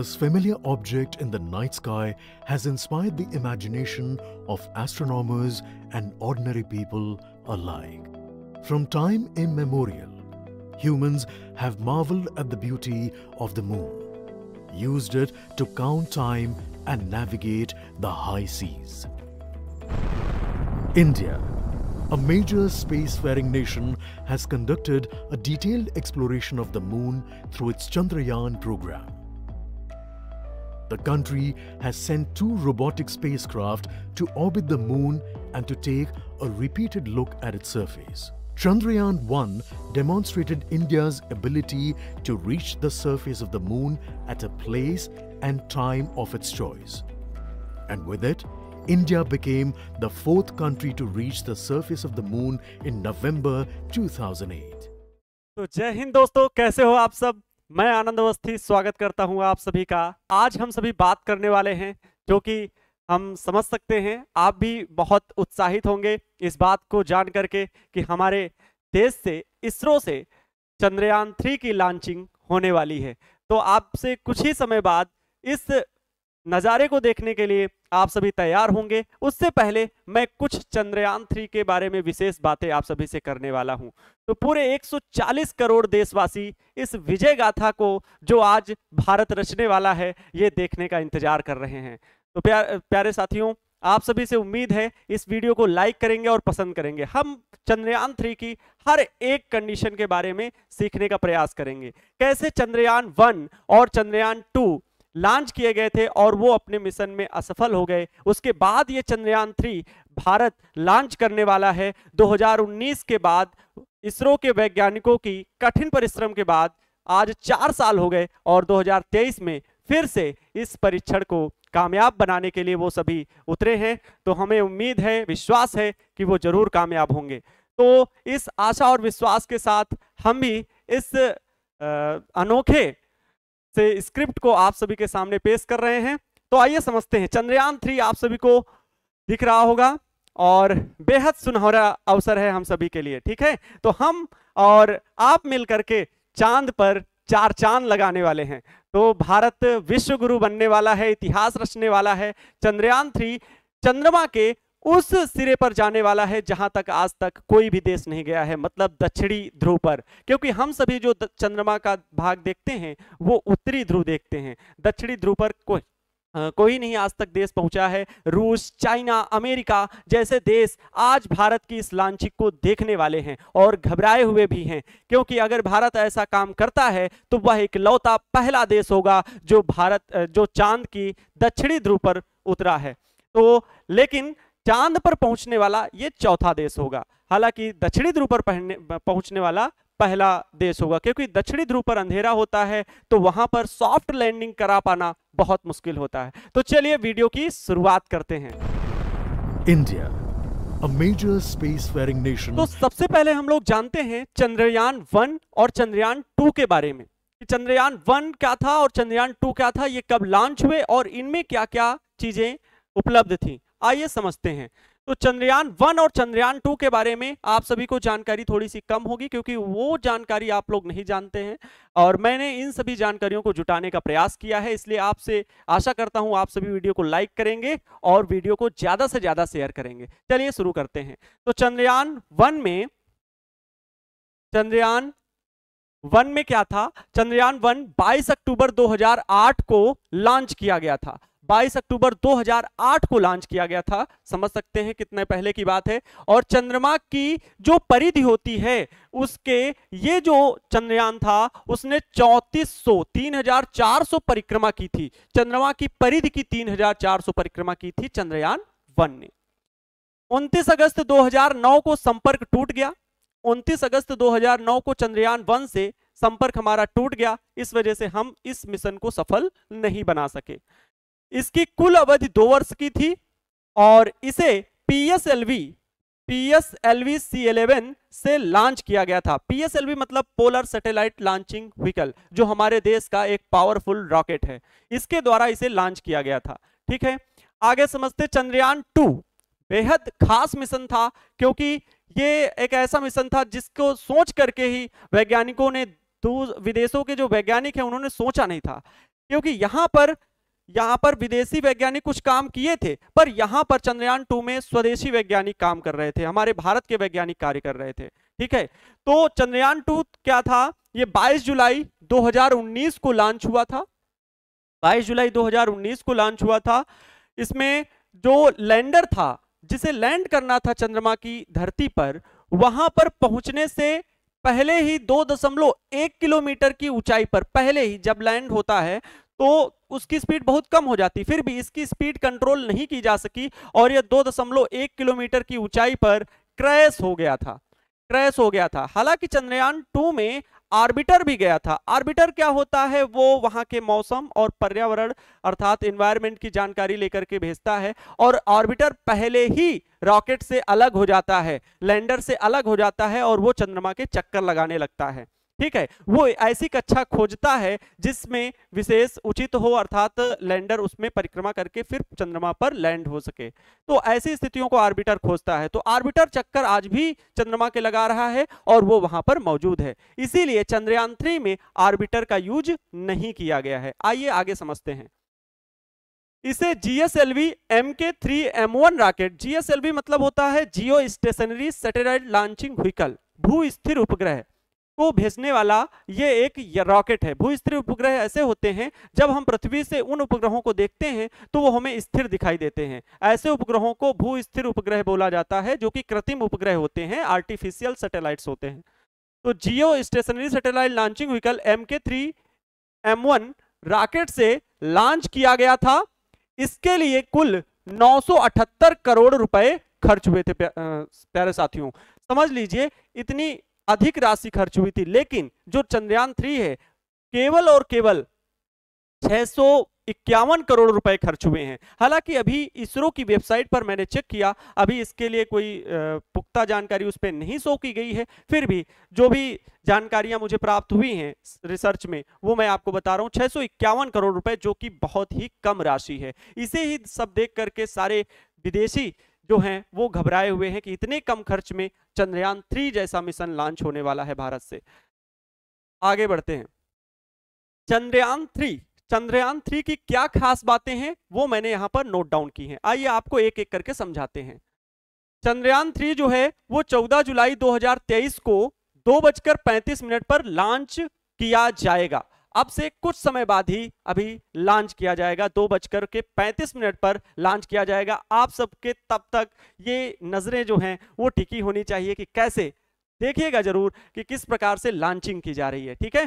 This familiar object in the night sky has inspired the imagination of astronomers and ordinary people alike. From time immemorial, humans have marveled at the beauty of the moon, used it to count time and navigate the high seas. India, a major spacefaring nation, has conducted a detailed exploration of the moon through its Chandrayaan program the country has sent two robotic spacecraft to orbit the moon and to take a repeated look at its surface. Chandrayaan 1 demonstrated India's ability to reach the surface of the moon at a place and time of its choice. And with it, India became the fourth country to reach the surface of the moon in November 2008. So, jai Hind, दोस्तों कैसे हो आप सब मैं आनंद अवस्थी स्वागत करता हूं आप सभी का आज हम सभी बात करने वाले हैं जो कि हम समझ सकते हैं आप भी बहुत उत्साहित होंगे इस बात को जान करके कि हमारे देश से इसरो से चंद्रयान थ्री की लॉन्चिंग होने वाली है तो आपसे कुछ ही समय बाद इस नज़ारे को देखने के लिए आप सभी तैयार होंगे उससे पहले मैं कुछ चंद्रयान थ्री के बारे में विशेष बातें आप सभी से करने वाला हूं तो पूरे 140 करोड़ देशवासी इस विजय गाथा को जो आज भारत रचने वाला है ये देखने का इंतजार कर रहे हैं तो प्यार प्यारे साथियों आप सभी से उम्मीद है इस वीडियो को लाइक करेंगे और पसंद करेंगे हम चंद्रयान थ्री की हर एक कंडीशन के बारे में सीखने का प्रयास करेंगे कैसे चंद्रयान वन और चंद्रयान टू लॉन्च किए गए थे और वो अपने मिशन में असफल हो गए उसके बाद ये चंद्रयान थ्री भारत लॉन्च करने वाला है 2019 के बाद इसरो के वैज्ञानिकों की कठिन परिश्रम के बाद आज चार साल हो गए और 2023 में फिर से इस परीक्षण को कामयाब बनाने के लिए वो सभी उतरे हैं तो हमें उम्मीद है विश्वास है कि वो जरूर कामयाब होंगे तो इस आशा और विश्वास के साथ हम भी इस अनोखे से स्क्रिप्ट को आप सभी के सामने पेश कर रहे हैं तो आइए समझते हैं चंद्रयान थ्री आप सभी को दिख रहा होगा और बेहद सुनहरा अवसर है हम सभी के लिए ठीक है तो हम और आप मिलकर के चांद पर चार चांद लगाने वाले हैं तो भारत विश्व गुरु बनने वाला है इतिहास रचने वाला है चंद्रयान थ्री चंद्रमा के उस सिरे पर जाने वाला है जहां तक आज तक कोई भी देश नहीं गया है मतलब दक्षिणी ध्रुव पर क्योंकि हम सभी जो चंद्रमा का भाग देखते हैं वो उत्तरी ध्रुव देखते हैं दक्षिणी ध्रुव पर कोई कोई नहीं आज तक देश पहुंचा है रूस चाइना अमेरिका जैसे देश आज भारत की इस लांछिक को देखने वाले हैं और घबराए हुए भी हैं क्योंकि अगर भारत ऐसा काम करता है तो वह एक लौता पहला देश होगा जो भारत जो चांद की दक्षिणी ध्रुव पर उतरा है तो लेकिन चांद पर पहुंचने वाला ये चौथा देश होगा हालांकि दक्षिणी ध्रुव पर पहुंचने वाला पहला देश होगा क्योंकि दक्षिणी ध्रुव पर अंधेरा होता है तो वहां पर सॉफ्ट लैंडिंग करा पाना बहुत मुश्किल होता है तो चलिए वीडियो की शुरुआत करते हैं India A major spacefaring nation. तो सबसे पहले हम लोग जानते हैं चंद्रयान वन और चंद्रयान टू के बारे में चंद्रयान वन क्या था और चंद्रयान टू क्या था ये कब लॉन्च हुए और इनमें क्या क्या चीजें उपलब्ध थी आइए समझते हैं तो चंद्रयान वन और चंद्रयान टू के बारे में आप सभी को जानकारी थोड़ी सी कम होगी क्योंकि वो जानकारी आप लोग नहीं जानते हैं और मैंने इन सभी जानकारियों को जुटाने का प्रयास किया है इसलिए आपसे आशा करता हूं आप सभी वीडियो को लाइक करेंगे और वीडियो को ज्यादा से ज्यादा शेयर करेंगे चलिए शुरू करते हैं तो चंद्रयान वन में चंद्रयान वन में क्या था चंद्रयान वन बाईस अक्टूबर दो को लॉन्च किया गया था 22 अक्टूबर 2008 को लॉन्च किया गया था समझ सकते हैं कितने पहले की बात है और चंद्रमा की जो परिधि होती है उसके ये जो चंद्रयान था उसने 3400 3400 परिक्रमा की थी चंद्रमा की परिधि की 3400 परिक्रमा की थी चंद्रयान वन ने 29 अगस्त 2009 को संपर्क टूट गया 29 अगस्त 2009 को चंद्रयान वन से संपर्क हमारा टूट गया इस वजह से हम इस मिशन को सफल नहीं बना सके इसकी कुल अवधि दो वर्ष की थी और इसे पीएसएलवी पीएसएलवी सी एलेवन से लॉन्च किया गया था पीएसएलवी मतलब पोलर सैटेलाइट लॉन्चिंग व्हीकल जो हमारे देश का एक पावरफुल रॉकेट है इसके द्वारा इसे लॉन्च किया गया था ठीक है आगे समझते चंद्रयान टू बेहद खास मिशन था क्योंकि ये एक ऐसा मिशन था जिसको सोच करके ही वैज्ञानिकों ने विदेशों के जो वैज्ञानिक हैं उन्होंने सोचा नहीं था क्योंकि यहाँ पर यहां पर विदेशी वैज्ञानिक कुछ काम किए थे पर यहां पर चंद्रयान टू में स्वदेशी वैज्ञानिक काम कर रहे थे हमारे भारत के वैज्ञानिक कार्य कर रहे थे ठीक है तो चंद्रयान टू क्या था ये 22 जुलाई 2019 को लॉन्च हुआ था 22 जुलाई 2019 को लॉन्च हुआ था इसमें जो लैंडर था जिसे लैंड करना था चंद्रमा की धरती पर वहां पर पहुंचने से पहले ही दो दशमलव एक किलोमीटर की ऊंचाई पर पहले ही जब लैंड होता है तो उसकी स्पीड बहुत कम हो जाती फिर भी इसकी स्पीड कंट्रोल नहीं की जा सकी और यह दो दशमलव एक किलोमीटर की ऊंचाई पर क्रैश हो गया था क्रैश हो गया था हालांकि चंद्रयान टू में आर्बिटर भी गया था आर्बिटर क्या होता है वो वहां के मौसम और पर्यावरण अर्थात इन्वायरमेंट की जानकारी लेकर के भेजता है और आर्बिटर पहले ही रॉकेट से अलग हो जाता है लैंडर से अलग हो जाता है और वो चंद्रमा के चक्कर लगाने लगता है ठीक है वो ऐसी कक्षा खोजता है जिसमें विशेष उचित हो अर्थात लैंडर उसमें परिक्रमा करके फिर चंद्रमा पर लैंड हो सके तो ऐसी स्थितियों को आर्बिटर खोजता है तो आर्बिटर चक्कर आज भी चंद्रमा के लगा रहा है और वो वहां पर मौजूद है इसीलिए चंद्रयान थ्री में आर्बिटर का यूज नहीं किया गया है आइए आगे समझते हैं इसे GSLV M K three M one rocket GSLV मतलब होता है geostationary satellite launching vehicle भू स्थिर उपग्रह को भेजने वाला ये एक रॉकेट है भू भूस्थिर उपग्रह ऐसे होते हैं जब हम पृथ्वी से उन उपग्रहों को देखते हैं तो वो हमें स्थिर दिखाई देते हैं ऐसे उपग्रहों को भू स्थिर उपग्रह बोला जाता है जो कि कृत्रिम उपग्रह होते हैं आर्टिफिशियल सैटेलाइट्स होते हैं तो geostationary satellite launching vehicle M K three M one rocket से लॉन्च किया गया था इसके लिए कुल 978 करोड़ रुपए खर्च हुए थे प्यारे साथियों समझ लीजिए इतनी अधिक राशि खर्च हुई थी लेकिन जो चंद्रयान थ्री है केवल और केवल छह इक्यावन करोड़ रुपए खर्च हुए हैं हालांकि अभी इसरो की वेबसाइट पर मैंने चेक किया अभी इसके लिए कोई पुख्ता जानकारी उस पर नहीं सो की गई है फिर भी जो भी जानकारियां मुझे प्राप्त हुई हैं रिसर्च में वो मैं आपको बता रहा हूँ छः करोड़ रुपए जो कि बहुत ही कम राशि है इसे ही सब देख करके सारे विदेशी जो हैं वो घबराए हुए हैं कि इतने कम खर्च में चंद्रयान थ्री जैसा मिशन लॉन्च होने वाला है भारत से आगे बढ़ते हैं चंद्रयान थ्री चंद्रयान थ्री की क्या खास बातें हैं वो मैंने यहां पर नोट डाउन की हैं आइए आपको एक एक करके समझाते हैं चंद्रयान थ्री जो है वो 14 जुलाई 2023 को दो बजकर पैंतीस मिनट पर लॉन्च किया जाएगा अब से कुछ समय बाद ही अभी लॉन्च किया जाएगा दो बजकर के 35 मिनट पर लॉन्च किया जाएगा आप सबके तब तक ये नज़रें जो हैं वो टिकी होनी चाहिए कि कैसे देखिएगा जरूर कि किस प्रकार से लॉन्चिंग की जा रही है ठीक है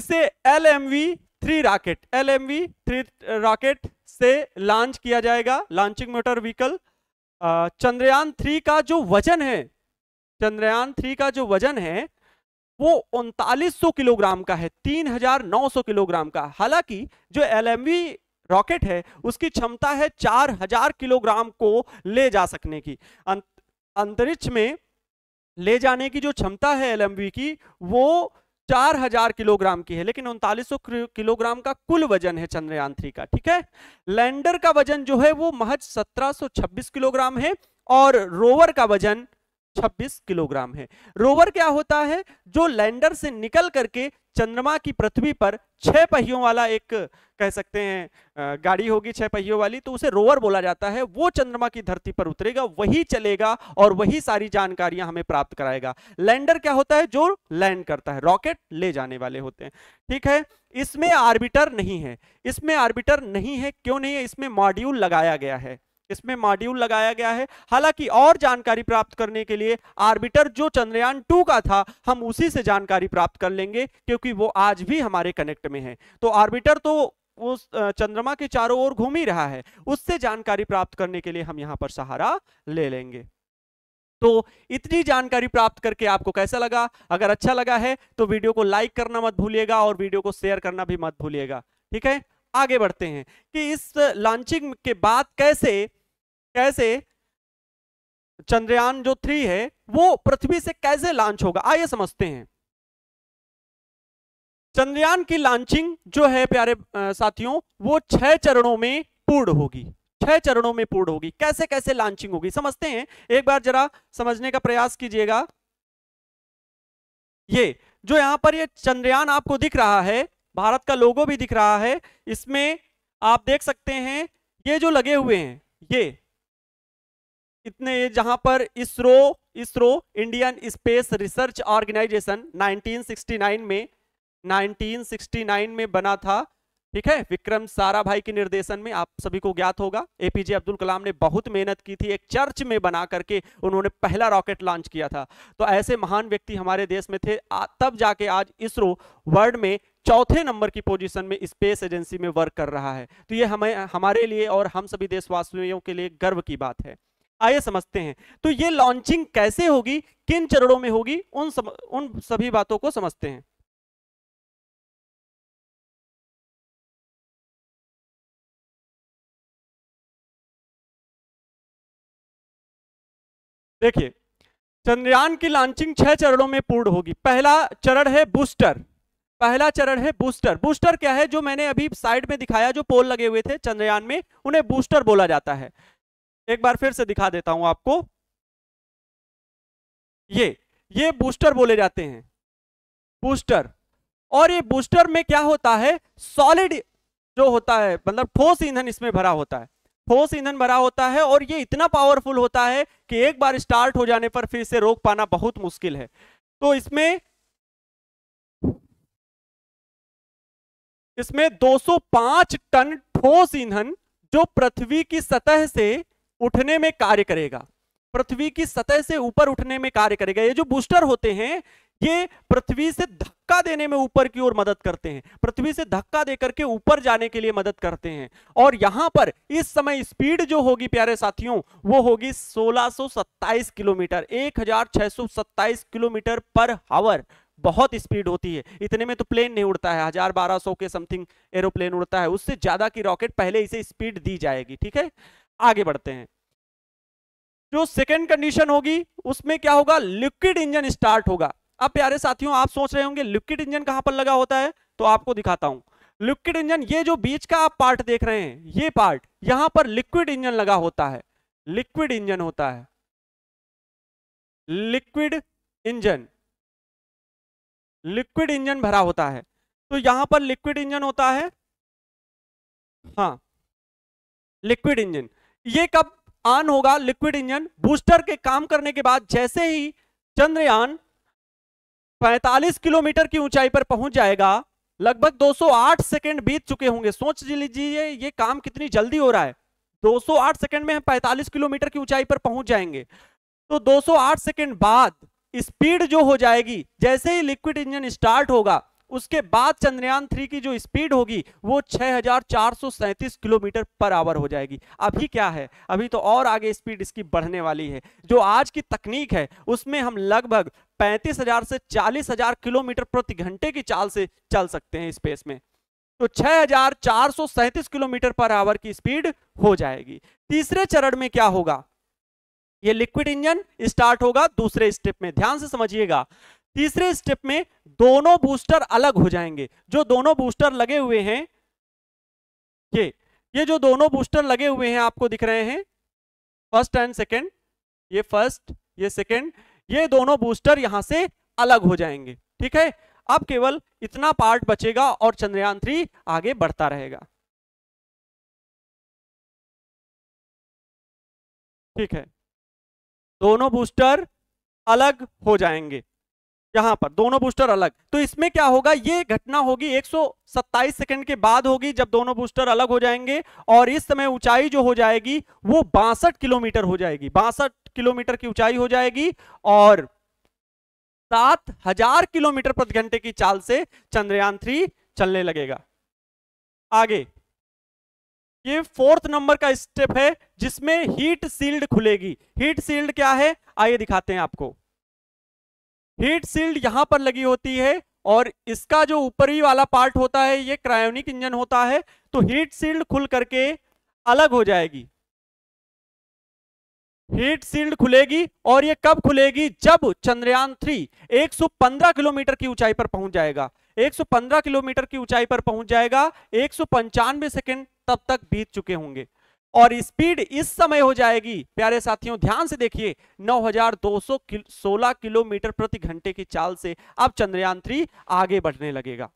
इसे L M V three rocket L M V three rocket से लॉन्च किया जाएगा launching motor vehicle Chandrayaan three का जो वजन है चंद्रयान थ्री का जो वजन है वो उनतालीस किलोग्राम का है 3,900 किलोग्राम का हालांकि जो एल रॉकेट है उसकी क्षमता है 4,000 किलोग्राम को ले जा सकने की अं-, अंतरिक्ष में ले जाने की जो क्षमता है एल की वो 4000 किलोग्राम की है लेकिन उनतालीस किलोग्राम का कुल वजन है चंद्रयान थ्री का ठीक है लैंडर का वजन जो है वो महज 1726 किलोग्राम है और रोवर का वजन 26 किलोग्राम है रोवर क्या होता है जो लैंडर से निकल करके चंद्रमा की पृथ्वी पर छह पहियों वाला एक कह सकते हैं गाड़ी होगी छह पहियों वाली तो उसे रोवर बोला जाता है वो चंद्रमा की धरती पर उतरेगा वही चलेगा और वही सारी जानकारियां हमें प्राप्त कराएगा लैंडर क्या होता है जो लैंड करता है रॉकेट ले जाने वाले होते हैं ठीक है इसमें आर्बिटर नहीं है इसमें आर्बिटर नहीं है क्यों नहीं है इसमें मॉड्यूल लगाया गया है इसमें मॉड्यूल लगाया गया है हालांकि और जानकारी प्राप्त करने के लिए आर्बिटर जो चंद्रयान टू का था हम उसी से जानकारी प्राप्त कर लेंगे क्योंकि वो आज भी हमारे कनेक्ट में है तो आर्बिटर तो उस चंद्रमा के चारों ओर घूम ही रहा है उससे जानकारी प्राप्त करने के लिए हम यहां पर सहारा ले लेंगे तो इतनी जानकारी प्राप्त करके आपको कैसा लगा अगर अच्छा लगा है तो वीडियो को लाइक करना मत भूलिएगा और वीडियो को शेयर करना भी मत भूलिएगा ठीक है आगे बढ़ते हैं कि इस लॉन्चिंग के बाद कैसे कैसे चंद्रयान जो थ्री है वो पृथ्वी से कैसे लॉन्च होगा आइए समझते हैं चंद्रयान की लॉन्चिंग जो है प्यारे साथियों वो छह चरणों में पूर्ण होगी छह चरणों में पूर्ण होगी कैसे कैसे लॉन्चिंग होगी समझते हैं एक बार जरा समझने का प्रयास कीजिएगा ये जो यहां पर ये चंद्रयान आपको दिख रहा है भारत का लोगो भी दिख रहा है इसमें आप देख सकते हैं ये जो लगे हुए हैं ये इतने जहां पर ISRO ISRO Indian space research organisation 1969 में 1969 में बना था ठीक है विक्रम साराभाई के निर्देशन में आप सभी को ज्ञात होगा एपीजे अब्दुल कलाम ने बहुत मेहनत की थी एक चर्च में बना करके उन्होंने पहला रॉकेट लॉन्च किया था तो ऐसे महान व्यक्ति हमारे देश में थे तब जाके आज इसरो वर्ल्ड में चौथे नंबर की पोजीशन में स्पेस एजेंसी में वर्क कर रहा है तो ये हमें हमारे लिए और हम सभी देशवासियों के लिए गर्व की बात है आइए समझते हैं तो ये लॉन्चिंग कैसे होगी किन चरणों में होगी उन सम, उन सभी बातों को समझते हैं देखिए चंद्रयान की लॉन्चिंग छह चरणों में पूर्ण होगी पहला चरण है बूस्टर पहला चरण है बूस्टर बूस्टर क्या है जो मैंने अभी साइड में दिखाया जो पोल लगे हुए थे चंद्रयान में उन्हें बूस्टर बोला जाता है एक बार फिर से दिखा देता हूं आपको ये ये बूस्टर बोले जाते हैं बूस्टर और ये बूस्टर में क्या होता है सॉलिड जो होता है मतलब ठोस ईंधन इसमें भरा होता है ठोस ईंधन भरा होता है और ये इतना पावरफुल होता है कि एक बार स्टार्ट हो जाने पर फिर से रोक पाना बहुत मुश्किल है तो इसमें इसमें 205 टन ठोस ईंधन जो पृथ्वी की सतह से उठने में कार्य करेगा पृथ्वी की सतह से ऊपर उठने में कार्य करेगा ये जो बूस्टर होते हैं ये पृथ्वी से धक्का देने में ऊपर की ओर मदद करते हैं पृथ्वी से धक्का देकर के ऊपर जाने के लिए मदद करते हैं और यहां पर इस समय स्पीड जो होगी प्यारे साथियों वो होगी 1627 किलोमीटर 1627 किलोमीटर पर हावर बहुत स्पीड होती है इतने में तो प्लेन नहीं उड़ता है हजार बारह सौ के समथिंग एरोप्लेन उड़ता है उससे ज़्यादा की रॉकेट पहले इसे स्पीड दी जाएगी ठीक है आगे बढ़ते हैं जो सेकेंड कंडीशन होगी उसमें क्या होगा लिक्विड इंजन स्टार्ट होगा अब प्यारे साथियों आप सोच रहे होंगे लिक्विड इंजन कहां पर लगा होता है तो आपको दिखाता हूं लिक्विड इंजन ये जो बीच का आप पार्ट देख रहे हैं ये पार्ट यहां पर लिक्विड इंजन लगा होता है लिक्विड इंजन होता है लिक्विड इंजन लिक्विड इंजन भरा होता है तो यहां पर लिक्विड इंजन होता है हाँ लिक्विड इंजन ये कब ऑन होगा लिक्विड इंजन बूस्टर के काम करने के बाद जैसे ही चंद्रयान 45 किलोमीटर की ऊंचाई पर पहुंच जाएगा लगभग 208 सेकंड बीत चुके होंगे सोच लीजिए ये काम कितनी जल्दी हो रहा है 208 सेकंड में हम 45 किलोमीटर की ऊंचाई पर पहुंच जाएंगे तो 208 सेकंड बाद स्पीड जो हो जाएगी जैसे ही लिक्विड इंजन स्टार्ट होगा उसके बाद चंद्रयान थ्री की जो स्पीड होगी वो छह किलोमीटर पर आवर हो जाएगी अभी क्या है अभी तो और आगे स्पीड इसकी बढ़ने वाली है जो आज की तकनीक है उसमें हम लगभग 35,000 से 40,000 किलोमीटर प्रति घंटे की चाल से चल सकते हैं स्पेस में तो 6,437 किलोमीटर पर आवर की स्पीड हो जाएगी तीसरे चरण में क्या होगा ये लिक्विड इंजन स्टार्ट होगा दूसरे स्टेप में ध्यान से समझिएगा तीसरे स्टेप में दोनों बूस्टर अलग हो जाएंगे जो दोनों बूस्टर लगे हुए हैं ये ये जो दोनों बूस्टर लगे हुए हैं आपको दिख रहे हैं फर्स्ट एंड सेकंड ये फर्स्ट ये सेकंड ये दोनों बूस्टर यहां से अलग हो जाएंगे ठीक है अब केवल इतना पार्ट बचेगा और चंद्रयान थ्री आगे बढ़ता रहेगा ठीक है दोनों बूस्टर अलग हो जाएंगे यहां पर दोनों बूस्टर अलग तो इसमें क्या होगा ये घटना होगी 127 सेकंड के बाद होगी जब दोनों बूस्टर अलग हो जाएंगे और इस समय ऊंचाई जो हो जाएगी वो बासठ किलोमीटर हो जाएगी बासठ किलोमीटर की ऊंचाई हो जाएगी और सात हजार किलोमीटर प्रति घंटे की चाल से चंद्रयान थ्री चलने लगेगा आगे ये फोर्थ नंबर का स्टेप है जिसमें हीट सील्ड खुलेगी हीट सील्ड क्या है आइए दिखाते हैं आपको हीट सील्ड यहां पर लगी होती है और इसका जो ऊपरी वाला पार्ट होता है ये क्रायोनिक इंजन होता है तो हीट सील्ड खुल करके अलग हो जाएगी हीट सील्ड खुलेगी और ये कब खुलेगी जब चंद्रयान थ्री 115 किलोमीटर की ऊंचाई पर पहुंच जाएगा 115 किलोमीटर की ऊंचाई पर पहुंच जाएगा एक सौ सेकंड तब तक बीत चुके होंगे और स्पीड इस समय हो जाएगी प्यारे साथियों ध्यान से देखिए 9216 किलोमीटर प्रति घंटे की चाल से अब चंद्रयान थ्री आगे बढ़ने लगेगा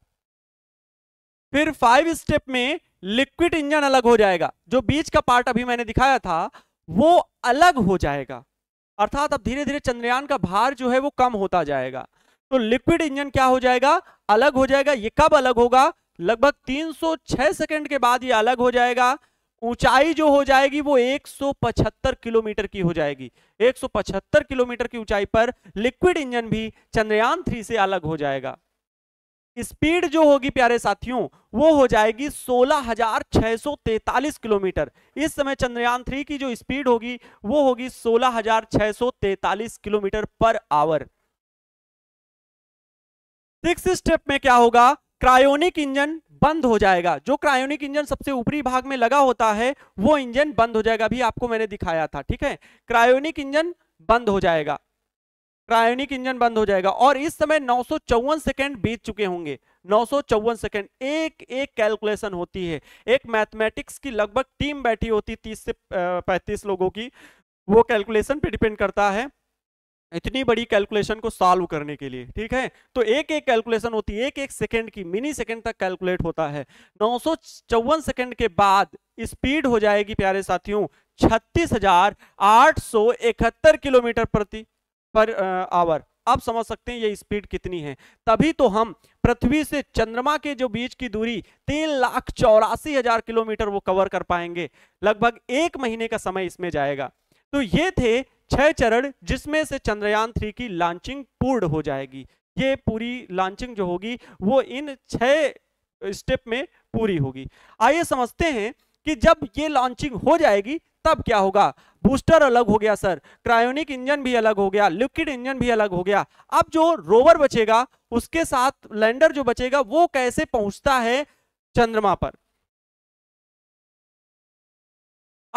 फिर फाइव स्टेप में लिक्विड इंजन अलग हो जाएगा जो बीच का पार्ट अभी मैंने दिखाया था वो अलग हो जाएगा अर्थात अब धीरे धीरे चंद्रयान का भार जो है वो कम होता जाएगा तो लिक्विड इंजन क्या हो जाएगा अलग हो जाएगा ये कब अलग होगा लगभग 306 सेकंड के बाद ये अलग हो जाएगा ऊंचाई जो हो जाएगी वो 175 किलोमीटर की हो जाएगी 175 किलोमीटर की ऊंचाई पर लिक्विड इंजन भी चंद्रयान थ्री से अलग हो जाएगा स्पीड जो होगी प्यारे साथियों वो हो जाएगी 16,643 किलोमीटर इस समय चंद्रयान थ्री की जो स्पीड होगी वो होगी 16,643 kilometre per hour six step में क्या होगा क्रायोनिक इंजन बंद हो जाएगा जो क्रायोनिक इंजन सबसे ऊपरी भाग में लगा होता है वो इंजन बंद हो जाएगा अभी आपको मैंने दिखाया था ठीक है क्रायोनिक इंजन बंद हो जाएगा क्रायोनिक इंजन बंद हो जाएगा और इस समय नौ सेकंड बीत चुके होंगे नौ सेकंड एक एक कैलकुलेशन होती है एक मैथमेटिक्स की लगभग टीम बैठी होती तीस से पैंतीस लोगों की वो कैलकुलेशन पे डिपेंड करता है इतनी बड़ी कैलकुलेशन को सॉल्व करने के लिए ठीक है तो एक एक कैलकुलेशन होती है एक एक सेकंड की मिनी सेकंड तक कैलकुलेट होता है नौ सेकंड के बाद स्पीड हो जाएगी प्यारे साथियों छत्तीस किलोमीटर प्रति पर आवर आप समझ सकते हैं ये स्पीड कितनी है तभी तो हम पृथ्वी से चंद्रमा के जो बीच की दूरी तीन लाख चौरासी हजार किलोमीटर वो कवर कर पाएंगे लगभग एक महीने का समय इसमें जाएगा तो ये थे छह चरण जिसमें से चंद्रयान थ्री की लॉन्चिंग पूर्ण हो जाएगी ये पूरी लॉन्चिंग जो होगी वो इन छह स्टेप में पूरी होगी आइए समझते हैं कि जब ये लॉन्चिंग हो जाएगी तब क्या होगा बूस्टर अलग हो गया सर क्रायोनिक इंजन भी अलग हो गया लिक्विड इंजन भी अलग हो गया अब जो रोवर बचेगा उसके साथ लैंडर जो बचेगा वो कैसे पहुंचता है चंद्रमा पर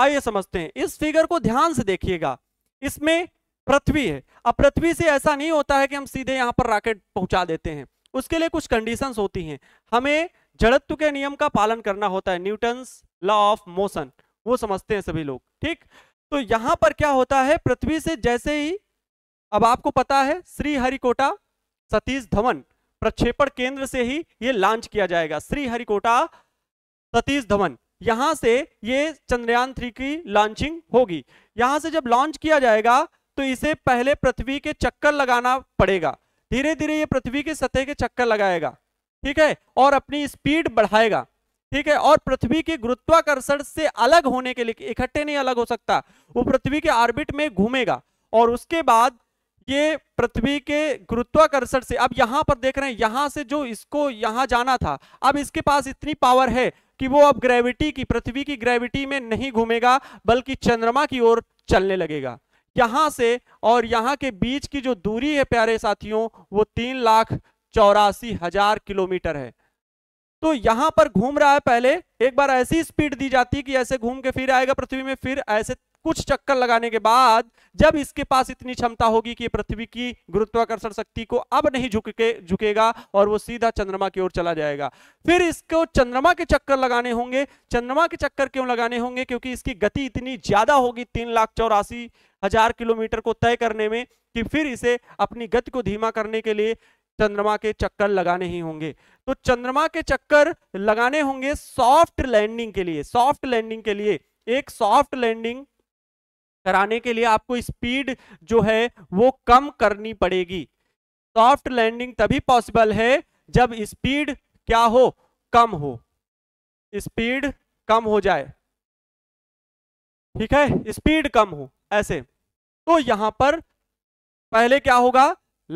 आइए समझते हैं इस फिगर को ध्यान से देखिएगा इसमें पृथ्वी है अब पृथ्वी से ऐसा नहीं होता है कि हम सीधे यहाँ पर रॉकेट पहुंचा देते हैं उसके लिए कुछ कंडीशंस होती हैं हमें जड़त्व के नियम का पालन करना होता है न्यूटन्स लॉ ऑफ मोशन वो समझते हैं सभी लोग ठीक तो यहाँ पर क्या होता है पृथ्वी से जैसे ही अब आपको पता है श्रीहरिकोटा सतीश धवन प्रक्षेपण केंद्र से ही ये लॉन्च किया जाएगा श्रीहरिकोटा सतीश धवन यहां से ये चंद्रयान थ्री की लॉन्चिंग होगी यहां से जब लॉन्च किया जाएगा तो इसे पहले पृथ्वी के चक्कर लगाना पड़ेगा धीरे धीरे ये पृथ्वी के सतह के चक्कर लगाएगा ठीक है और अपनी स्पीड बढ़ाएगा ठीक है और पृथ्वी के गुरुत्वाकर्षण से अलग होने के लिए इकट्ठे नहीं अलग हो सकता वो पृथ्वी के ऑर्बिट में घूमेगा और उसके बाद ये पृथ्वी के गुरुत्वाकर्षण से अब यहां पर देख रहे हैं यहां से जो इसको यहां जाना था अब इसके पास इतनी पावर है कि वो अब ग्रेविटी की पृथ्वी की ग्रेविटी में नहीं घूमेगा बल्कि चंद्रमा की ओर चलने लगेगा यहां से और यहां के बीच की जो दूरी है प्यारे साथियों वो तीन लाख चौरासी हजार किलोमीटर है तो यहां पर घूम रहा है पहले एक बार ऐसी स्पीड दी जाती है कि ऐसे घूम के फिर आएगा पृथ्वी में फिर ऐसे कुछ चक्कर लगाने के बाद जब इसके पास इतनी क्षमता होगी कि पृथ्वी की गुरुत्वाकर्षण शक्ति को अब नहीं झुके झुकेगा और वो सीधा चंद्रमा की ओर चला जाएगा फिर इसको चंद्रमा के चक्कर लगाने होंगे चंद्रमा के चक्कर क्यों लगाने होंगे क्योंकि इसकी गति इतनी ज्यादा होगी तीन लाख चौरासी हजार किलोमीटर को तय करने में कि फिर इसे अपनी गति को धीमा करने के लिए चंद्रमा के चक्कर लगाने ही होंगे तो चंद्रमा के चक्कर लगाने होंगे सॉफ्ट लैंडिंग के लिए सॉफ्ट लैंडिंग के लिए एक सॉफ्ट लैंडिंग कराने के लिए आपको स्पीड जो है वो कम करनी पड़ेगी सॉफ्ट लैंडिंग तभी पॉसिबल है जब स्पीड क्या हो कम हो स्पीड कम हो जाए ठीक है स्पीड कम हो ऐसे तो यहां पर पहले क्या होगा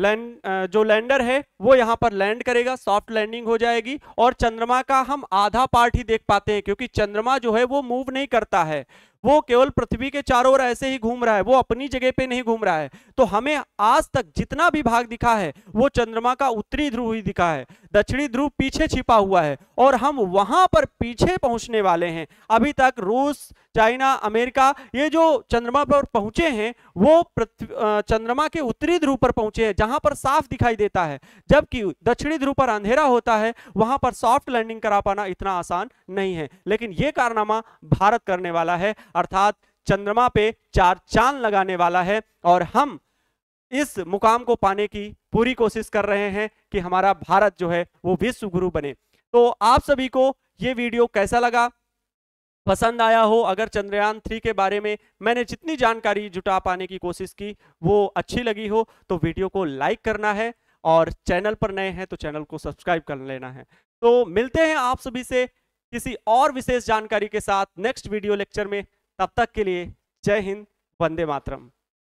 लैंड जो लैंडर है वो यहां पर लैंड करेगा सॉफ्ट लैंडिंग हो जाएगी और चंद्रमा का हम आधा पार्ट ही देख पाते हैं क्योंकि चंद्रमा जो है वो मूव नहीं करता है वो केवल पृथ्वी के चारों ओर ऐसे ही घूम रहा है वो अपनी जगह पे नहीं घूम रहा है तो हमें आज तक जितना भी भाग दिखा है वो चंद्रमा का उत्तरी ध्रुव ही दिखा है दक्षिणी ध्रुव पीछे छिपा हुआ है और हम वहां पर पीछे पहुंचने वाले हैं अभी तक रूस चाइना अमेरिका ये जो चंद्रमा पर पहुंचे हैं वो चंद्रमा के उत्तरी ध्रुव पर पहुंचे हैं जहां पर साफ दिखाई देता है जबकि दक्षिणी ध्रुव पर अंधेरा होता है वहां पर सॉफ्ट लैंडिंग करा पाना इतना आसान नहीं है लेकिन ये कारनामा भारत करने वाला है अर्थात चंद्रमा पे चार चांद लगाने वाला है और हम इस मुकाम को पाने की पूरी कोशिश कर रहे हैं कि हमारा भारत जो है वो विश्व गुरु बने तो आप सभी को ये वीडियो कैसा लगा पसंद आया हो अगर चंद्रयान थ्री के बारे में मैंने जितनी जानकारी जुटा पाने की कोशिश की वो अच्छी लगी हो तो वीडियो को लाइक करना है और चैनल पर नए हैं तो चैनल को सब्सक्राइब कर लेना है तो मिलते हैं आप सभी से किसी और विशेष जानकारी के साथ नेक्स्ट वीडियो लेक्चर में तब तक के लिए जय हिंद वंदे मातरम